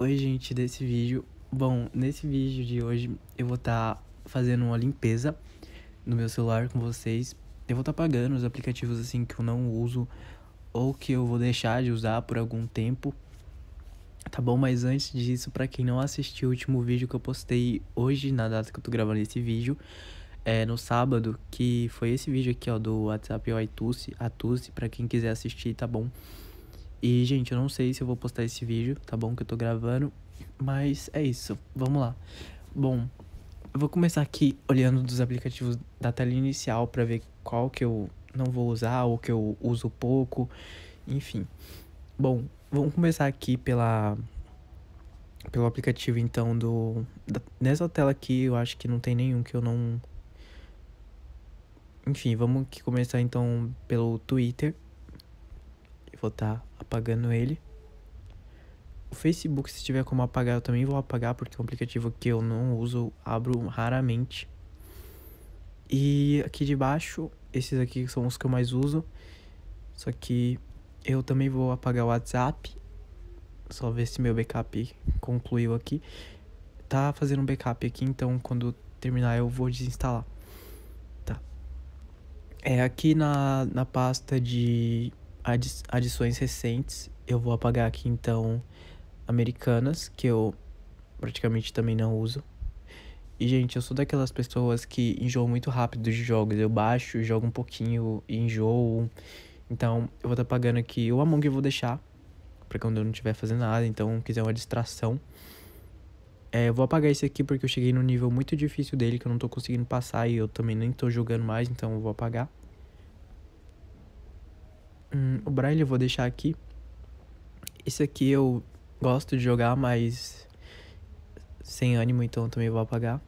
Oi, gente, desse vídeo. Bom, nesse vídeo de hoje eu vou estar tá fazendo uma limpeza no meu celular com vocês. Eu vou estar tá apagando os aplicativos assim que eu não uso ou que eu vou deixar de usar por algum tempo. Tá bom? Mas antes disso, para quem não assistiu o último vídeo que eu postei hoje, na data que eu tô gravando esse vídeo, é, no sábado, que foi esse vídeo aqui, ó, do WhatsApp, ó, Atuce, Atuce, pra quem quiser assistir, tá bom? E, gente, eu não sei se eu vou postar esse vídeo, tá bom? Que eu tô gravando. Mas é isso. Vamos lá. Bom, eu vou começar aqui olhando dos aplicativos da tela inicial para ver qual que eu não vou usar ou que eu uso pouco. Enfim. Bom, vamos começar aqui pela pelo aplicativo então do da, nessa tela aqui eu acho que não tem nenhum que eu não enfim vamos começar então pelo Twitter vou estar tá apagando ele. O Facebook, se tiver como apagar, eu também vou apagar, porque é um aplicativo que eu não uso, abro raramente. E aqui de baixo, esses aqui são os que eu mais uso. Só que eu também vou apagar o WhatsApp. Só ver se meu backup concluiu aqui. Tá fazendo um backup aqui, então quando terminar eu vou desinstalar. Tá. É aqui na, na pasta de adições recentes. Eu vou apagar aqui então Americanas, que eu praticamente também não uso. E, gente, eu sou daquelas pessoas que enjoam muito rápido de jogos. Eu baixo, jogo um pouquinho e enjoo. Então, eu vou estar tá aqui o Among eu vou deixar. Pra quando eu não estiver fazendo nada. Então, quiser uma distração. É, eu vou apagar esse aqui porque eu cheguei num nível muito difícil dele. Que eu não tô conseguindo passar. E eu também nem tô jogando mais. Então, eu vou apagar. Hum, o Braille eu vou deixar aqui. Esse aqui eu gosto de jogar, mas sem ânimo, então também vou apagar.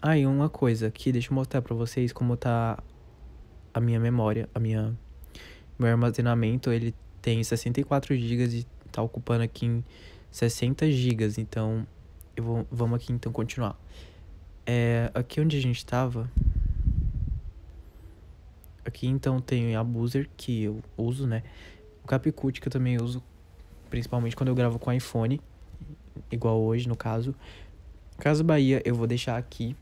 Ah, e uma coisa aqui, deixa eu mostrar pra vocês como tá a minha memória, a minha... Meu armazenamento, ele tem 64 GB e tá ocupando aqui em 60 GB, então... Eu vou, vamos aqui então continuar. É, aqui onde a gente tava, Aqui então tem a Boozer, que eu uso, né? O Capcut, que eu também uso, principalmente quando eu gravo com iPhone, igual hoje no caso. Caso Bahia, eu vou deixar aqui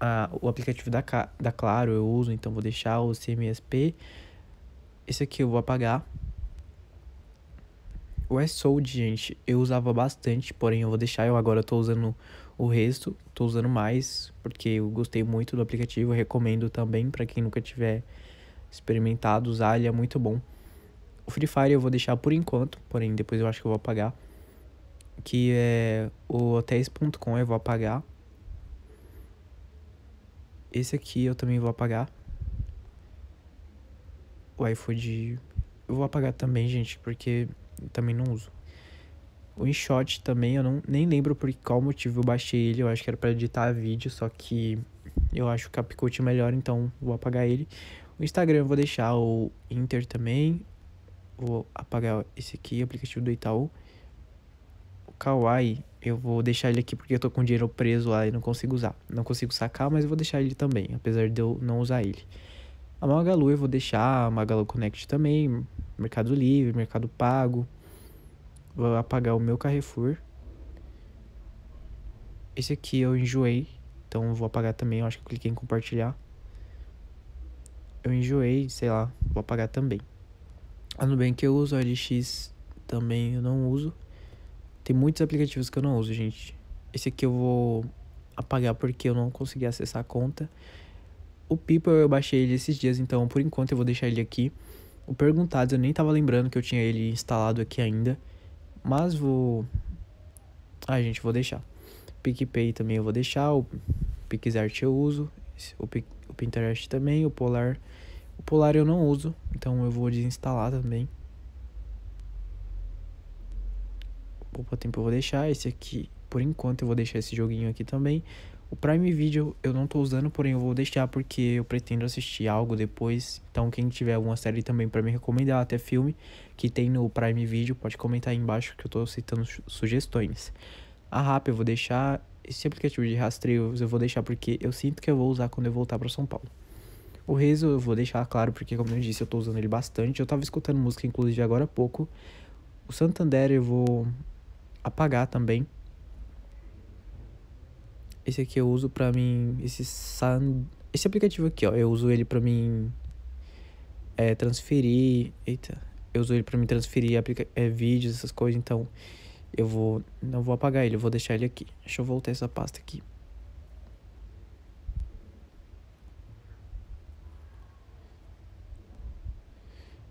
a, o aplicativo da, da Claro, eu uso, então vou deixar o CMSP. Esse aqui eu vou apagar. O S-Sold, gente, eu usava bastante, porém eu vou deixar, eu agora tô usando o resto, estou usando mais porque eu gostei muito do aplicativo, recomendo também para quem nunca tiver experimentado usar, ele é muito bom. O Free Fire eu vou deixar por enquanto, porém depois eu acho que eu vou apagar. Que é o hotéis.com eu vou apagar. Esse aqui eu também vou apagar. O iFood eu vou apagar também, gente, porque também não uso. O InShot também, eu não, nem lembro por qual motivo eu baixei ele. Eu acho que era para editar vídeo, só que eu acho o CapCut melhor, então vou apagar ele. O Instagram eu vou deixar o Inter também. Vou apagar esse aqui, aplicativo do Itaú. O Kawaii, eu vou deixar ele aqui porque eu tô com dinheiro preso lá e não consigo usar. Não consigo sacar, mas eu vou deixar ele também, apesar de eu não usar ele. A Magalu eu vou deixar, a Magalu Connect também, Mercado Livre, Mercado Pago. Vou apagar o meu Carrefour. Esse aqui eu enjoei. Então vou apagar também. Eu acho que eu cliquei em compartilhar. Eu enjoei, sei lá. Vou apagar também. A Nubank eu uso. A LX também eu não uso. Tem muitos aplicativos que eu não uso, gente. Esse aqui eu vou apagar porque eu não consegui acessar a conta. O People eu baixei ele esses dias, então por enquanto eu vou deixar ele aqui. O Perguntados eu nem tava lembrando que eu tinha ele instalado aqui ainda. Mas vou. a gente, vou deixar. PicPay também eu vou deixar. O PixArt eu uso. O, Pic... o Pinterest também. O Polar. O Polar eu não uso. Então eu vou desinstalar também. Poupa tempo eu vou deixar. Esse aqui, por enquanto, eu vou deixar esse joguinho aqui também. O Prime Video eu não tô usando, porém eu vou deixar porque eu pretendo assistir algo depois. Então quem tiver alguma série também para me recomendar, até filme, que tem no Prime Video, pode comentar aí embaixo que eu tô citando sugestões. A RAP eu vou deixar, esse aplicativo de rastreio eu vou deixar porque eu sinto que eu vou usar quando eu voltar para São Paulo. O Rezo eu vou deixar claro porque, como eu disse, eu tô usando ele bastante. Eu tava escutando música, inclusive, agora há pouco. O Santander eu vou apagar também, esse aqui eu uso pra mim. Esse, San... esse aplicativo aqui, ó. Eu uso ele pra mim. É, transferir. Eita. Eu uso ele pra mim transferir aplica... é, vídeos, essas coisas. Então, eu vou. Não vou apagar ele, eu vou deixar ele aqui. Deixa eu voltar essa pasta aqui.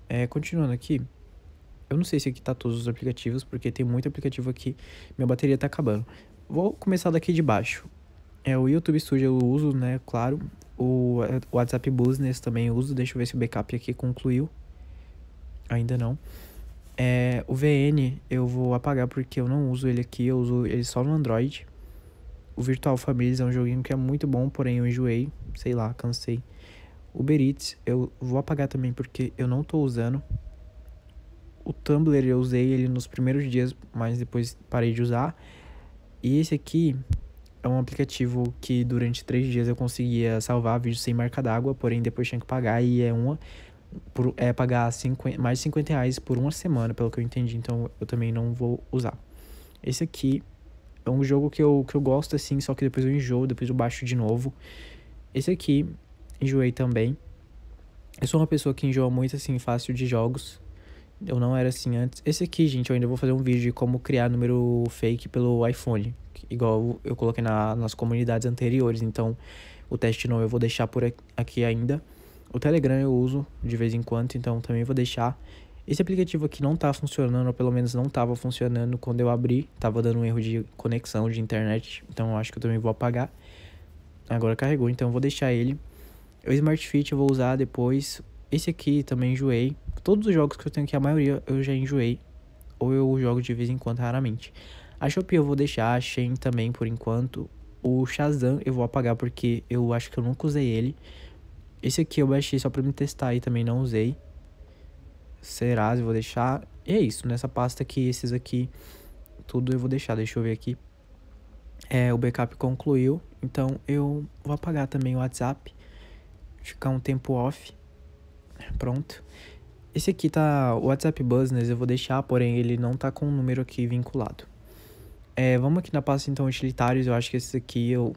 É, continuando aqui. Eu não sei se aqui tá todos os aplicativos, porque tem muito aplicativo aqui. Minha bateria tá acabando. Vou começar daqui de baixo. É, o YouTube Studio eu uso, né? Claro. O é, WhatsApp Business também eu uso. Deixa eu ver se o backup aqui concluiu. Ainda não. É, o VN eu vou apagar porque eu não uso ele aqui. Eu uso ele só no Android. O Virtual Families é um joguinho que é muito bom, porém eu enjoei. Sei lá, cansei. Uber Eats eu vou apagar também porque eu não tô usando. O Tumblr eu usei ele nos primeiros dias, mas depois parei de usar. E esse aqui é um aplicativo que durante três dias eu conseguia salvar vídeos sem marca d'água, porém depois tinha que pagar e é uma. Por, é pagar 50, mais de 50 reais por uma semana, pelo que eu entendi, então eu também não vou usar. Esse aqui é um jogo que eu, que eu gosto assim, só que depois eu enjoo, depois eu baixo de novo. Esse aqui, enjoei também. Eu sou uma pessoa que enjoa muito assim, fácil de jogos, eu não era assim antes. Esse aqui, gente, eu ainda vou fazer um vídeo de como criar número fake pelo iPhone igual eu coloquei na, nas comunidades anteriores. Então, o teste não eu vou deixar por aqui ainda. O Telegram eu uso de vez em quando, então também vou deixar. Esse aplicativo aqui não tá funcionando, ou pelo menos não estava funcionando quando eu abri. Tava dando um erro de conexão de internet, então eu acho que eu também vou apagar. Agora carregou, então eu vou deixar ele. O Smart Fit eu vou usar depois. Esse aqui também enjoei. Todos os jogos que eu tenho aqui, a maioria eu já enjoei. Ou eu jogo de vez em quando, raramente. A Shopee eu vou deixar, a Shein também por enquanto. O Shazam eu vou apagar porque eu acho que eu nunca usei ele. Esse aqui eu baixei só pra me testar e também não usei. Serasa eu vou deixar. E é isso, nessa pasta aqui, esses aqui, tudo eu vou deixar. Deixa eu ver aqui. É, o backup concluiu, então eu vou apagar também o WhatsApp. Ficar um tempo off. Pronto. Esse aqui tá o WhatsApp Business, eu vou deixar, porém ele não tá com o número aqui vinculado. É, vamos aqui na pasta então utilitários. Eu acho que esses aqui eu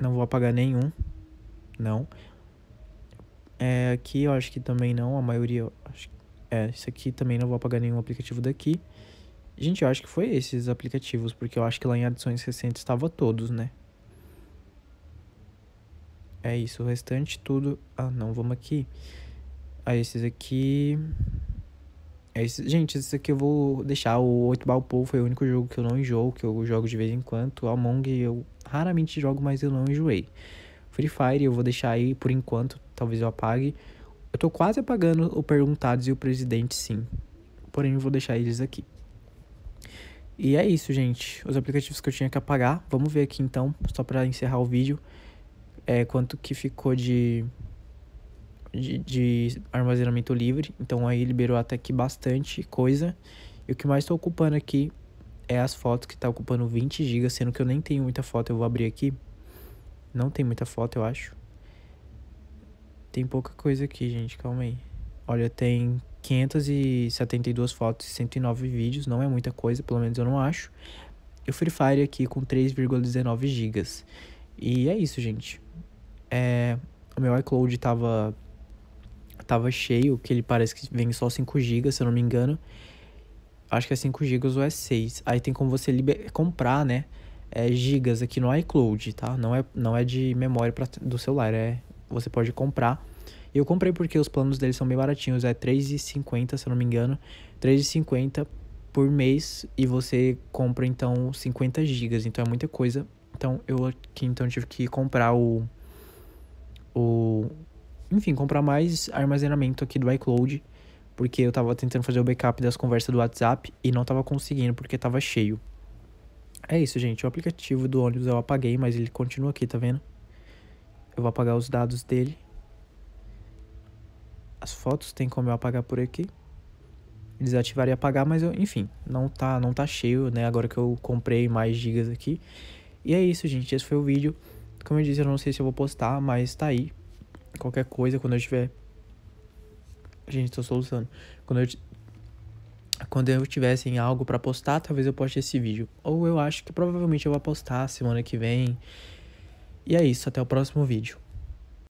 não vou apagar nenhum. Não. É, aqui eu acho que também não. A maioria. Acho, é, isso aqui também não vou apagar nenhum aplicativo daqui. Gente, eu acho que foi esses aplicativos, porque eu acho que lá em adições recentes estava todos, né? É isso, o restante tudo... Ah, não, vamos aqui. Ah, esses aqui... É isso, gente, isso aqui eu vou deixar. O 8 Ball Pool foi o único jogo que eu não enjoo, que eu jogo de vez em quando. Among eu raramente jogo, mas eu não enjoei. Free Fire eu vou deixar aí por enquanto, talvez eu apague. Eu tô quase apagando o Perguntados e o Presidente sim. Porém, eu vou deixar eles aqui. E é isso, gente. Os aplicativos que eu tinha que apagar. Vamos ver aqui então, só para encerrar o vídeo, é, quanto que ficou de de, de armazenamento livre, então aí liberou até aqui bastante coisa. E o que mais estou ocupando aqui é as fotos que está ocupando 20 GB, sendo que eu nem tenho muita foto, eu vou abrir aqui. Não tem muita foto, eu acho. Tem pouca coisa aqui, gente, calma aí. Olha, tem 572 fotos e 109 vídeos, não é muita coisa, pelo menos eu não acho. E o Free Fire aqui com 3,19 GB. E é isso, gente. É, o meu iCloud tava tava cheio, que ele parece que vem só 5 GB, se eu não me engano. Acho que é 5 GB ou é 6. Aí tem como você comprar, né? É, gigas aqui no iCloud, tá? Não é, não é de memória pra, do celular, é você pode comprar. Eu comprei porque os planos deles são bem baratinhos, é R$3,50, se eu não me engano. R$3,50 por mês e você compra então 50 gigas, então é muita coisa. Então eu aqui então tive que comprar o o enfim, comprar mais armazenamento aqui do iCloud, porque eu tava tentando fazer o backup das conversas do WhatsApp e não tava conseguindo porque tava cheio. É isso, gente. O aplicativo do ônibus eu apaguei, mas ele continua aqui, tá vendo? Eu vou apagar os dados dele. As fotos tem como eu apagar por aqui. Desativar e apagar, mas eu, enfim, não tá, não tá cheio, né? Agora que eu comprei mais gigas aqui. E é isso, gente. Esse foi o vídeo. Como eu disse, eu não sei se eu vou postar, mas tá aí. Qualquer coisa, quando eu tiver. Gente, estou solucionando. Quando eu, quando eu tiver algo para postar, talvez eu poste esse vídeo. Ou eu acho que provavelmente eu vou postar semana que vem. E é isso, até o próximo vídeo.